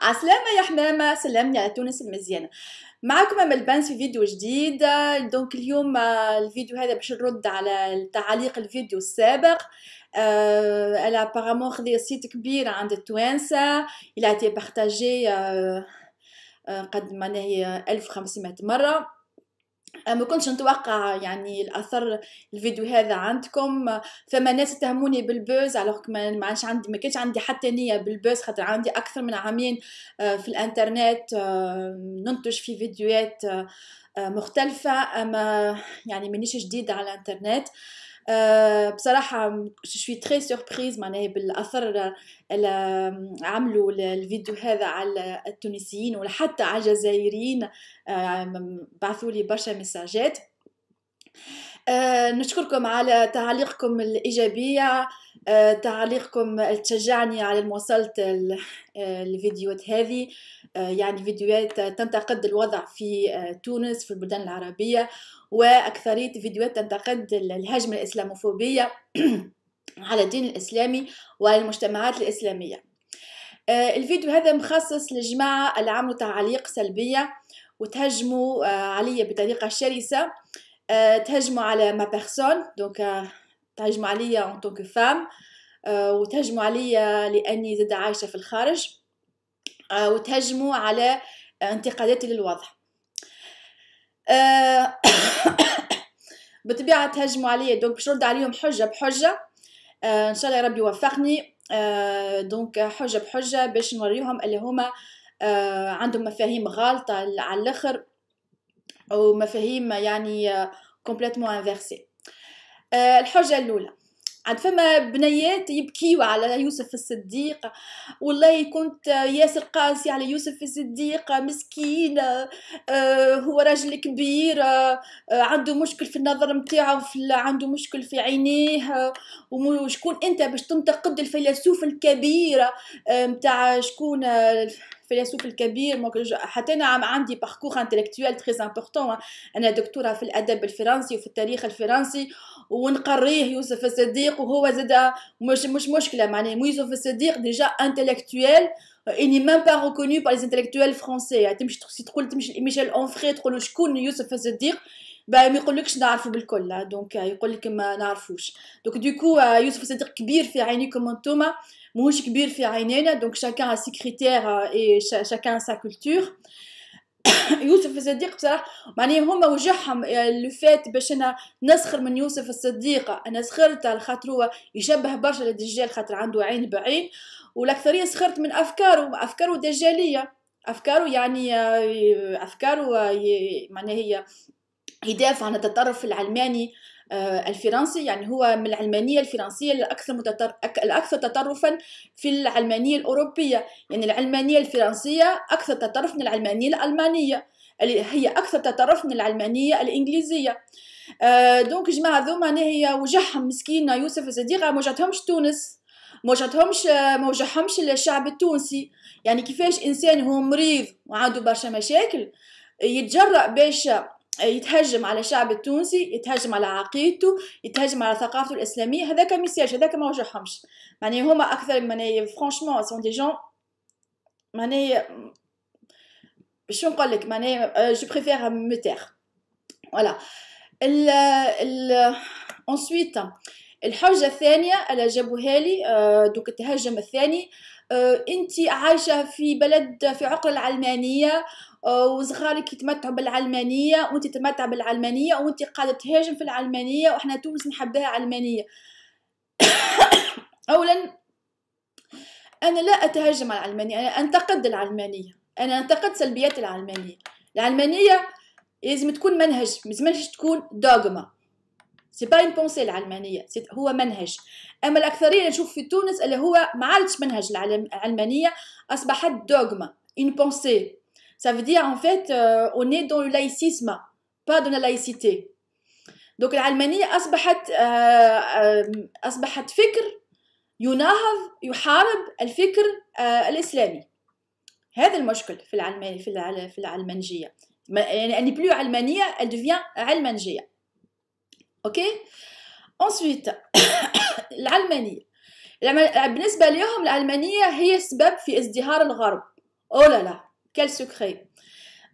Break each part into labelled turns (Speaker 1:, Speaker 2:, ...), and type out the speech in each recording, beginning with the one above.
Speaker 1: عسلامة يا حمامة سلمني على تونس المزيانة معكم أمل بانس في فيديو جديد دونك اليوم آه، الفيديو هذا باش نرد على تعليق الفيديو السابق أه ألا خذي سيت كبير عند التوانسة إلا تي بارتاجي قد ما هي 1500 مرة أه، ما كنتش نتوقع يعني الاثر الفيديو هذا عندكم فما ناس اتهموني بالبوز على ما معش عندي ما كانش عندي حتى نيه بالبوز خاطر عندي اكثر من عامين أه، في الانترنت أه، ننتج في فيديوهات آه، مختلفة أما يعني مانيش جديدة على الإنترنت آه، بصراحة شوي تخي très معناها بالأثر اللي عملوا الفيديو هذا على التونسيين ولا حتى على الجزائريين آه، بعثوا لي برشا مساجات آه، نشكركم على تعليقكم الإيجابية آه، تعليقكم تشجعني على مواصلة آه، الفيديوهات هذه يعني فيديوهات تنتقد الوضع في تونس في البلدان العربية وأكثرية فيديوهات تنتقد الهجمة الإسلاموفوبية على الدين الإسلامي والمجتمعات المجتمعات الإسلامية الفيديو هذا مخصص لجماعة اللي عملوا تعليق سلبية وتهجموا علي بطريقة شرسة تهجموا على ما بيرسون دونك تهجموا عليا ان طونك فام وتهجموا عليا لاني زاد عايشه في الخارج وتهجموا على انتقاداتي للوضع بطبيعة تهجموا عليا دونك باش نرد عليهم حجه بحجه ان شاء الله ربي يوفقني دونك حجه بحجه باش نوريهم اللي هما عندهم مفاهيم غالطه على الاخر أو مفاهيم يعني كومبليتوم انفيرسي آه، الحجة الأولى عاد فما بنيات يبكيو على يوسف الصديق والله كنت ياسر قاسي على يوسف الصديق مسكين آه، هو راجل كبير آه، عنده مشكل في النظر نتاعو عنده مشكل في عينيه وشكون انت باش تنتقد الفيلسوف الكبير نتاع شكون فيلسوف الكبير حتى انا عندي باركور انتلكتويال تري امبورطون انا دكتوره في الادب الفرنسي وفي التاريخ الفرنسي ونقريه يوسف الصديق وهو زاد مش مش مشكله معناها يوسف الصديق ديجا انتلكتويال آه. il n'est même pas reconnu par les intellectuels français يعني تمشي تقول تمشي ميشيل اونفري تقول له شكون يوسف الصديق باه ما يقولكش نعرفو بالكل آه. دونك آه، يقول لك ما نعرفوش دونك دوكو يوسف الصديق كبير في عينيكم انتوما موش كبير في عينينا دونك شاكان سي كريتير اي شاكان سا كولتور يوسف الصديق بصراحه معني هما وجههم لو فات باش انا نسخر من يوسف الصديق انا سخرت على خاطر هو يشبه برشا للدجال خاطر عنده عين بعين والاكثريه سخرت من افكاره افكاره دجاليه افكاره يعني افكاره معناها هي يدافع عن التطرف العلماني آه، الفرنسي يعني هو من العلمانية الفرنسية الأكثر, متطر... الأكثر تطرفا في العلمانية الأوروبية يعني العلمانية الفرنسية أكثر تطرف من العلمانية الألمانية هي أكثر تطرف من العلمانية الإنجليزية أه دونك جماعة ذوما هي وجعهم مسكينة يوسف الصديق ما تونس ما وجعتهمش آه، ما الشعب التونسي يعني كيفاش إنسان هو مريض وعنده برشا مشاكل يتجرأ باش يتهجم على الشعب التونسي يتهجم على عقيدته يتهجم على ثقافته الاسلاميه هذاك كميساج هذا هذاك ما وجههمش معني هما اكثر معناها فرانشمون سون دي جون معني شو نقول لك معني جو بريفير متير فوالا ال ال انسويت الحجه الثانيه اللي جابوها لي euh، دوك التهجم الثاني euh، انت عايشه في بلد في عقل العلمانيه آه، وصغاري يتمتعوا بالعلمانيه وانت تتمتع بالعلمانيه وانت قاعده تهاجم في العلمانيه واحنا تونس نحبها علمانيه اولا انا لا اتهاجم على العلمانيه انا انتقد العلمانيه انا انتقد سلبيات العلمانيه العلمانيه لازم تكون منهج مازمنش تكون دوغما سي با اون بونسي العلمانيه هو منهج اما الاكثريه اللي نشوف في تونس اللي هو ما عادش منهج العلمانيه اصبحت دوغما اون بونسي Ça veut dire, en fait, euh, on est dans le laïcisme, pas dans la laïcité. Donc, l'Allemagne أصبحت أصبحت فكر يناهض يحارب الفكر الإسلامي. هذا المشكل في العلمانية في في العلمانجية. يعني أني بلو علمانية، elle devient علمانجية. أوكي؟ Ensuite, العلمانية. Euh, بالنسبة لهم العلمانية هي السبب في ازدهار الغرب. أو لا لا كل سكري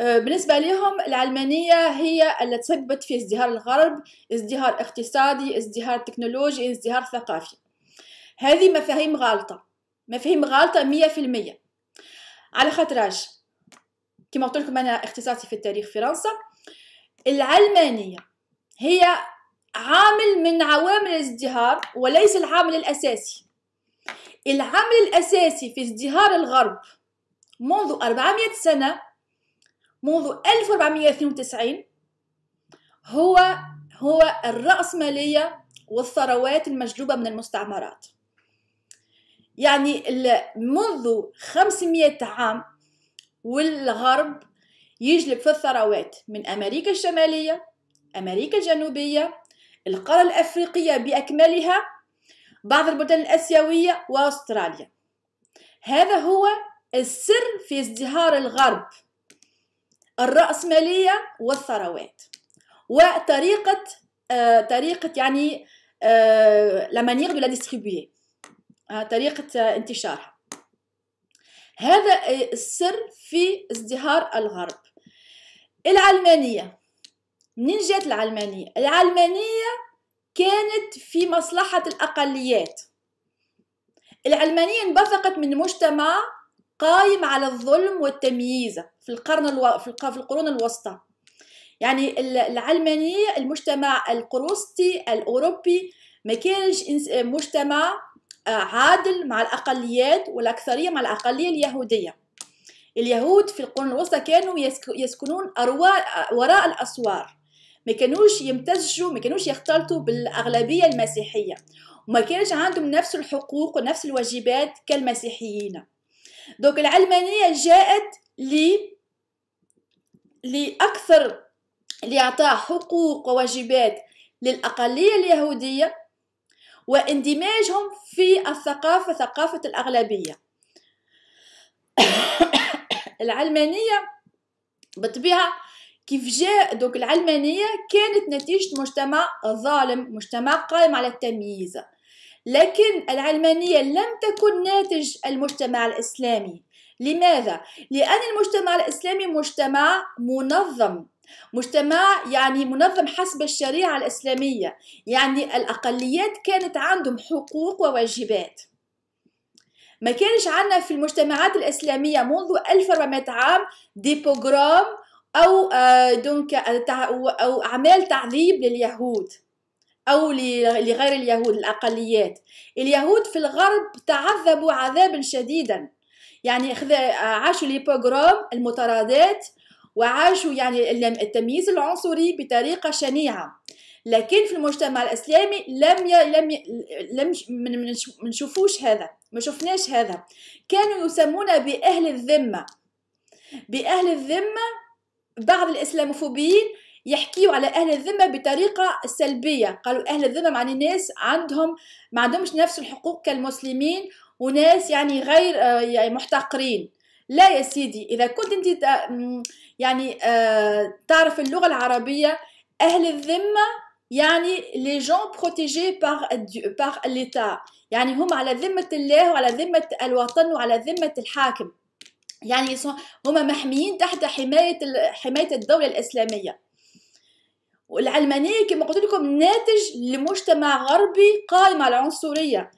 Speaker 1: أه، بالنسبة لهم العلمانية هي اللي تسببت في ازدهار الغرب ازدهار اقتصادي ازدهار تكنولوجي ازدهار ثقافي هذه مفاهيم غالطة مفاهيم غالطة مية في المية على خاطرش كما قلت لكم أنا اختصاصي في التاريخ فرنسا العلمانية هي عامل من عوامل الازدهار وليس العامل الأساسي العامل الأساسي في ازدهار الغرب منذ 400 سنة منذ 1492 هو هو الرأسمالية والثروات المجلوبة من المستعمرات يعني منذ 500 عام والغرب يجلب في الثروات من أمريكا الشمالية أمريكا الجنوبية القارة الأفريقية بأكملها بعض البلدان الآسيوية وأستراليا هذا هو السر في ازدهار الغرب الرأسمالية والثروات وطريقة آه طريقة يعني آه لا مانيغ دو لا طريقة آه، انتشارها هذا آه، السر في ازدهار الغرب العلمانية منين جات العلمانية العلمانية كانت في مصلحة الأقليات العلمانية انبثقت من مجتمع قايم على الظلم والتمييز في القرن الو... في, القرون الوسطى يعني العلمانية المجتمع القروستي الأوروبي ما كانش مجتمع آه، عادل مع الأقليات والأكثرية مع الأقلية اليهودية اليهود في القرون الوسطى كانوا يسكنون أروا... وراء الأسوار ما كانوش يمتزجوا ما كانوش يختلطوا بالأغلبية المسيحية وما كانش عندهم نفس الحقوق ونفس الواجبات كالمسيحيين دونك العلمانيه جاءت لي لاكثر لاعطاء حقوق وواجبات للاقليه اليهوديه واندماجهم في الثقافه ثقافه الاغلبيه العلمانيه بطبيعه كيف جاء دوك العلمانيه كانت نتيجه مجتمع ظالم مجتمع قائم على التمييز لكن العلمانية لم تكن ناتج المجتمع الإسلامي لماذا؟ لأن المجتمع الإسلامي مجتمع منظم مجتمع يعني منظم حسب الشريعة الإسلامية يعني الأقليات كانت عندهم حقوق وواجبات ما كانش عندنا في المجتمعات الإسلامية منذ 1400 عام دي بوغرام أو آه، دونك آه، أو أعمال تعذيب لليهود أو لغير اليهود الأقليات اليهود في الغرب تعذبوا عذابا شديدا يعني عاشوا الهيبوغروم المطاردات وعاشوا يعني التمييز العنصري بطريقة شنيعة لكن في المجتمع الاسلامي لم ي... لم ي... لم من شفوش هذا ما شفناش هذا كانوا يسمون باهل الذمه باهل الذمه بعض الاسلاموفوبيين يحكيوا على اهل الذمه بطريقه سلبيه قالوا اهل الذمه معني ناس عندهم ما عندهمش نفس الحقوق كالمسلمين وناس يعني غير آه، يعني محتقرين لا يا سيدي اذا كنت انت يعني آه، تعرف اللغه العربيه اهل الذمه يعني لي جون بروتيجي بار بار ليتا يعني هم على ذمه الله وعلى ذمه الوطن وعلى ذمه الحاكم يعني هما محميين تحت حمايه حمايه الدوله الاسلاميه والعلمانية كما قلت لكم ناتج لمجتمع غربي قائم على العنصرية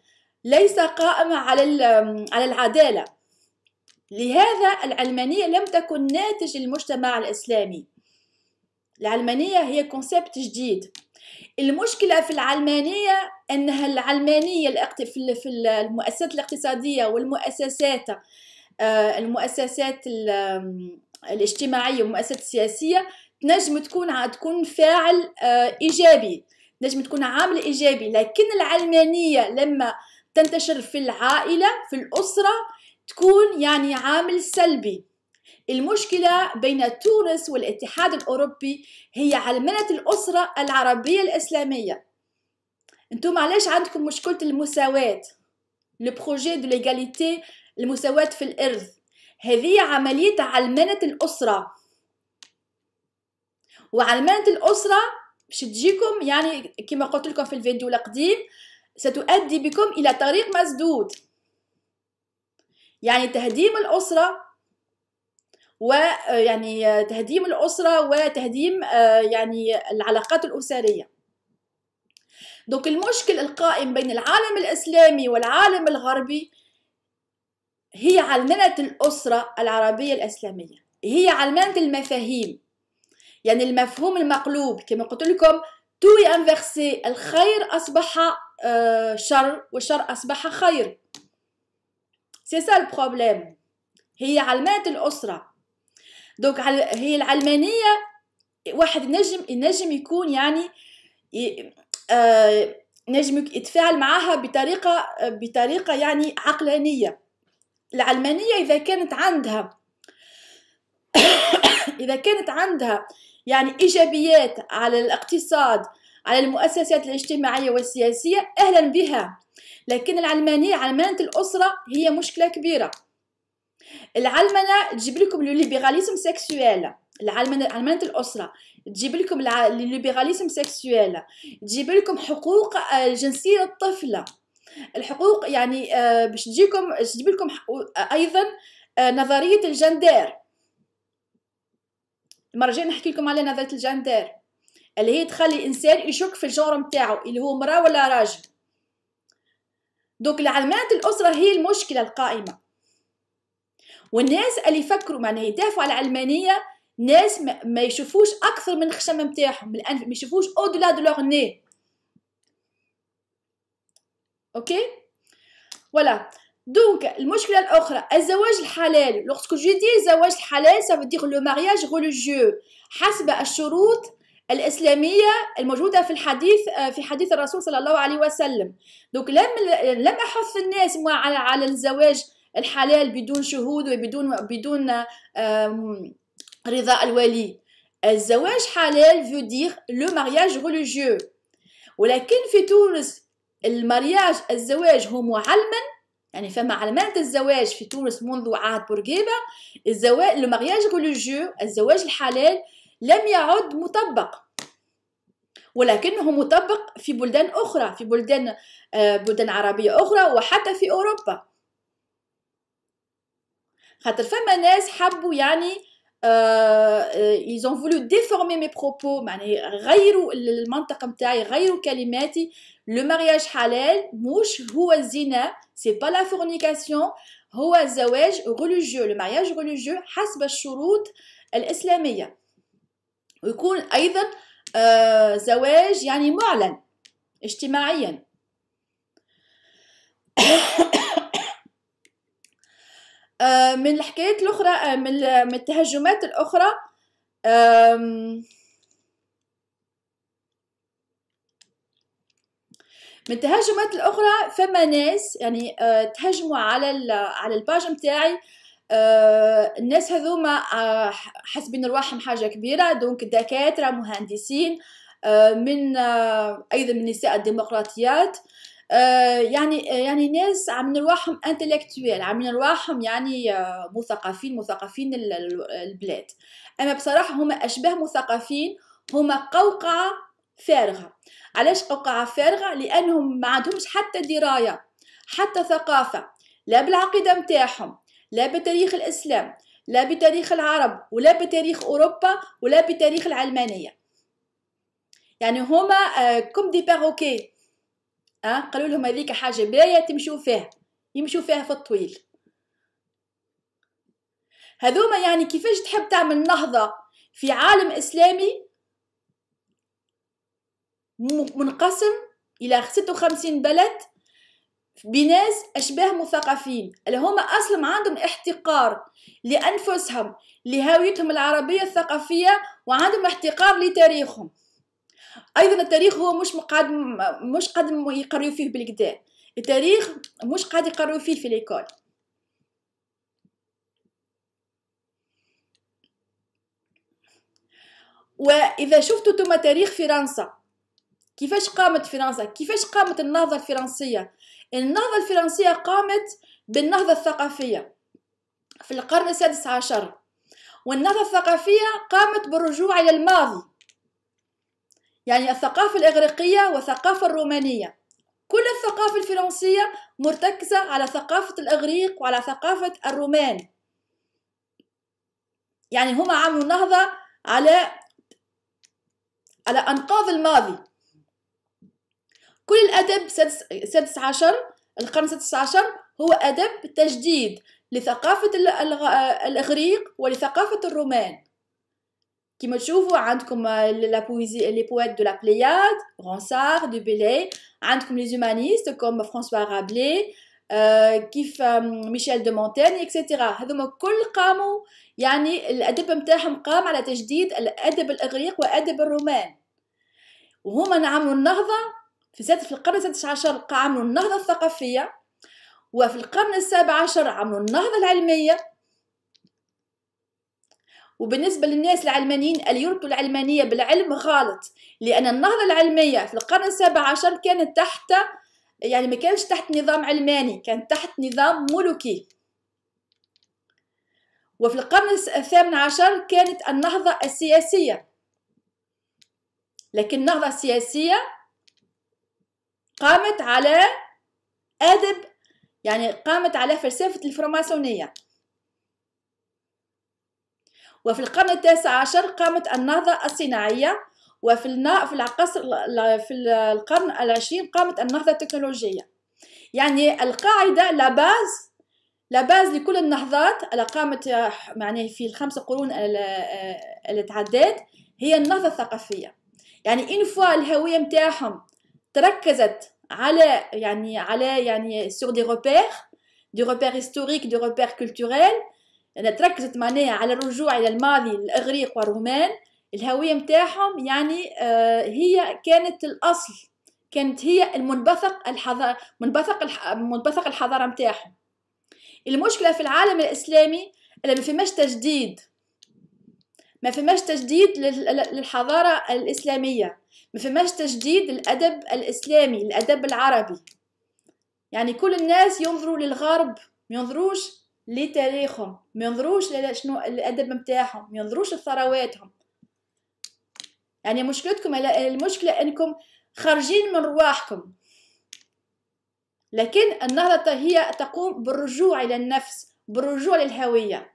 Speaker 1: ليس قائمة على على العدالة لهذا العلمانية لم تكن ناتج للمجتمع الإسلامي العلمانية هي كونسبت جديد المشكلة في العلمانية أنها العلمانية في المؤسسات الاقتصادية والمؤسسات آه، المؤسسات الاجتماعية والمؤسسات السياسية تنجم تكون تكون فاعل آه، ايجابي تنجم تكون عامل ايجابي لكن العلمانيه لما تنتشر في العائله في الاسره تكون يعني عامل سلبي المشكلة بين تونس والاتحاد الأوروبي هي علمنة الأسرة العربية الإسلامية انتم علاش عندكم مشكلة المساواة لو بروجي دو المساواة في الإرث هذه عملية علمنة الأسرة وعلمانة الأسرة باش تجيكم يعني كما قلت لكم في الفيديو القديم ستؤدي بكم إلى طريق مسدود يعني تهديم الأسرة ويعني تهديم الأسرة وتهديم آه، يعني العلاقات الأسرية دوك المشكل القائم بين العالم الإسلامي والعالم الغربي هي علمنة الأسرة العربية الإسلامية هي علمنة المفاهيم يعني المفهوم المقلوب كما قلت لكم توي انفرسي الخير اصبح آه، شر والشر اصبح خير سي سا البروبليم هي علامات الاسره دونك هي العلمانيه واحد نجم نجم يكون يعني آه، نجم يتفاعل معها بطريقه بطريقه يعني عقلانيه العلمانيه اذا كانت عندها اذا كانت عندها يعني إيجابيات على الاقتصاد على المؤسسات الاجتماعية والسياسية أهلا بها لكن العلمانية علمانة الأسرة هي مشكلة كبيرة العلمنة تجيب لكم ليبراليزم سيكسويل العلمنة علمانة الأسرة تجيب لكم الليبراليزم سيكسويل تجيب لكم حقوق آه، جنسية الطفلة الحقوق يعني آه، باش تجيكم تجيب لكم أيضا آه، نظرية الجندير المره الجايه نحكي لكم على نظريه الجندر اللي هي تخلي الانسان يشك في الجنر نتاعو اللي هو مراه ولا راجل دوك العلامات الاسره هي المشكله القائمه والناس اللي يفكروا معناها يدافعوا على العلمانيه ناس ما يشوفوش اكثر من الخشم نتاعهم من الانف ما يشوفوش او دولا دو اوكي ولا دونك المشكله الاخرى الزواج الحلال لوغسكو جو دي الزواج الحلال سا دير لو مارياج ريليجيو حسب الشروط الإسلامية الموجودة في الحديث في حديث الرسول صلى الله عليه وسلم دونك لم لم أحث الناس على على الزواج الحلال بدون شهود وبدون بدون رضا الولي الزواج حلال veut لو مارياج mariage ولكن في تونس المارياج الزواج هو معلما يعني فما علامات الزواج في تونس منذ عهد بورقيبة الزواج لو مارياج ريليجيو الزواج الحلال لم يعد مطبق ولكنه مطبق في بلدان أخرى في بلدان آه، بلدان عربية أخرى وحتى في أوروبا خاطر فما ناس حبوا يعني Euh, euh, ils ont voulu déformer mes propos, mais il y a des choses qui sont très différentes. Le mariage halal, c'est le zina, ce n'est pas la fornication, c'est le mariage religieux. Le mariage religieux, c'est le chouro de l'islam. Il y a aussi un mariage égitimal. آه، من الحكايات الاخرى آه، من التهجمات الاخرى من التهجمات الاخرى فما ناس يعني آه، تهجموا على على الباج نتاعي الناس هذوما حاسبين رواحهم حاجه كبيره دونك دكاتره مهندسين من ايضا من النساء الديمقراطيات آه، يعني آه، يعني ناس عم نرواحهم انتلكتويل عم نرواحهم يعني آه، مثقفين مثقفين البلاد اما بصراحه هما اشبه مثقفين هما قوقعه فارغه علاش قوقعه فارغه لانهم ما عندهمش حتى درايه حتى ثقافه لا بالعقيده نتاعهم لا بتاريخ الاسلام لا بتاريخ العرب ولا بتاريخ اوروبا ولا بتاريخ العلمانيه يعني هما كوم دي باروكي أه؟ قالوا لهم هذيك حاجة باهية تمشوا فيها يمشوا فيها في الطويل هذوما يعني كيفاش تحب تعمل نهضة في عالم إسلامي منقسم إلى 56 بلد بناس أشباه مثقفين اللي هما أصلا عندهم احتقار لأنفسهم لهويتهم العربية الثقافية وعندهم احتقار لتاريخهم ايضا التاريخ هو مش قاد مش قد يقريو فيه بالكدا التاريخ مش قاعد يقريو فيه في ليكول واذا شفتوا ثم تاريخ فرنسا كيفاش قامت فرنسا كيفاش قامت النهضه الفرنسيه النهضه الفرنسيه قامت بالنهضه الثقافيه في القرن السادس عشر والنهضه الثقافيه قامت بالرجوع الى الماضي يعني الثقافة الإغريقية والثقافة الرومانية كل الثقافة الفرنسية مرتكزة على ثقافة الإغريق وعلى ثقافة الرومان يعني هما عملوا نهضة على على أنقاض الماضي كل الأدب السادس عشر القرن السادس عشر هو أدب تجديد لثقافة الإغريق ولثقافة الرومان كما تشوفوا عندكم لا بويزي لي بويت دو لا بلياد رونسار دو بيلي عندكم لي هومانيست كوم فرانسوا رابلي كيف ميشيل دو مونتاني اكسيتيرا هذوما كل قاموا يعني الادب نتاعهم قام على تجديد الادب الاغريق وادب الرومان وهما نعملوا النهضه في سنه في القرن السادس عشر عملوا النهضه الثقافيه وفي القرن السابع عشر عملوا النهضه العلميه وبالنسبة للناس العلمانيين اللي يربطوا العلمانية بالعلم غلط لأن النهضة العلمية في القرن السابع عشر كانت تحت يعني ما كانش تحت نظام علماني كان تحت نظام ملوكي وفي القرن الثامن عشر كانت النهضة السياسية لكن النهضة السياسية قامت على آدب يعني قامت على فلسفة الفرماسونية وفي القرن التاسع عشر قامت النهضة الصناعية وفي في العصر في القرن العشرين قامت النهضة التكنولوجية يعني القاعدة لا باز لا باز لكل النهضات اللي قامت يعني في الخمسة قرون اللي تعدات هي النهضة الثقافية يعني إن فوا الهوية متاعهم تركزت على يعني على يعني سور دي روبير دي روبير هيستوريك دي روبير كولتوريل لأن تركزت معناها على الرجوع إلى الماضي الإغريق والرومان الهوية متاعهم يعني آه، هي كانت الأصل كانت هي المنبثق الحضارة منبثق منبثق الحضارة متاعهم المشكلة في العالم الإسلامي اللي ما فماش تجديد ما فماش تجديد للحضارة الإسلامية ما فماش تجديد للأدب الإسلامي الأدب العربي يعني كل الناس ينظروا للغرب ما ينظروش لتاريخهم ما ينظروش لشنو الادب نتاعهم ما ينظروش لثرواتهم يعني مشكلتكم المشكله انكم خارجين من رواحكم لكن النهضه هي تقوم بالرجوع الى النفس بالرجوع للهويه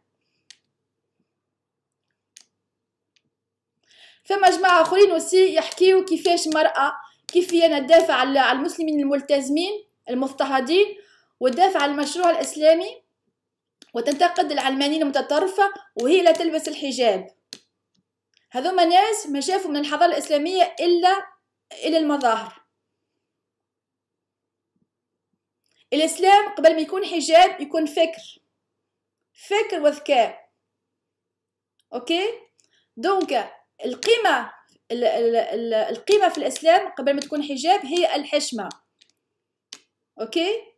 Speaker 1: فما جماعه اخرين وسي يحكيو كيفاش مرأة كيف هي ندافع على المسلمين الملتزمين المضطهدين ودافع على المشروع الاسلامي وتنتقد العلمانيين المتطرفة وهي لا تلبس الحجاب هذوما ناس ما شافوا من الحضارة الإسلامية إلا إلى المظاهر الإسلام قبل ما يكون حجاب يكون فكر فكر وذكاء أوكي دونك القيمة القيمة في الإسلام قبل ما تكون حجاب هي الحشمة أوكي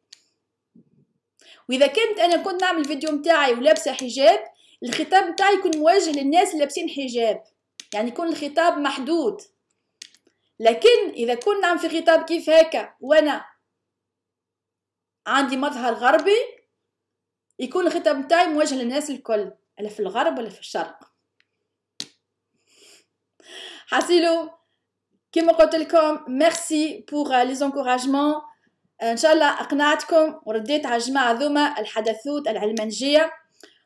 Speaker 1: واذا كنت انا كنت نعمل الفيديو نتاعي ولابسه حجاب الخطاب نتاعي يكون موجه للناس اللي لابسين حجاب يعني يكون الخطاب محدود لكن اذا كنت نعمل في خطاب كيف هكا وانا عندي مظهر غربي يكون الخطاب نتاعي موجه للناس الكل لا في الغرب ولا في الشرق حاسيلو كما قلت لكم ميرسي بور لي انكوراجمون ان شاء الله اقنعتكم ورديت على الجماعه ذوما الحدثوت العلمنجيه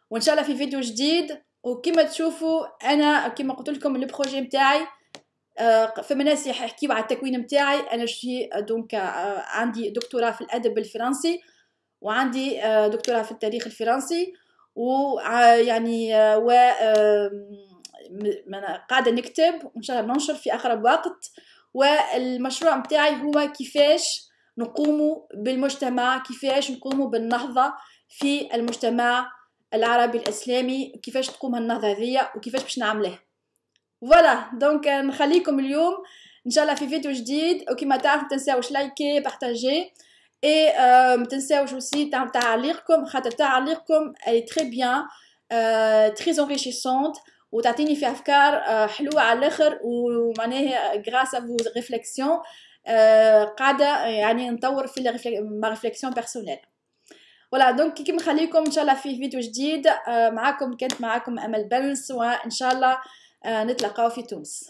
Speaker 1: وان شاء الله في فيديو جديد وكما تشوفوا انا كما قلت لكم بروجي نتاعي آه، فما ناس يحكيو على التكوين نتاعي انا شي دونك آه، عندي دكتوراه في الادب الفرنسي وعندي آه، دكتوراه في التاريخ الفرنسي يعني و قاعده نكتب وان شاء الله ننشر في اقرب وقت والمشروع نتاعي هو كيفاش نقوم بالمجتمع كيفاش نقوم بالنهضة في المجتمع العربي الإسلامي كيفاش تقوم هالنهضة هذيا وكيفاش باش نعملها فوالا دونك نخليكم اليوم ان شاء الله في فيديو جديد وكما تعرف متنساوش لايكي بارتاجي اي euh, متنساوش aussi تعملوا تعليقكم خاطر تعليقكم اي تري بيان تري انريشيسونت وتعطيني في افكار euh، حلوه على الاخر ومعناها غراس فو ريفليكسيون آه، قاعده يعني نطور في ما ريفليكسيون بيرسونيل فوالا دونك كي نخليكم ان شاء الله في فيديو جديد آه، معاكم كانت معاكم امل بنس وان شاء الله آه، نتلاقاو في تونس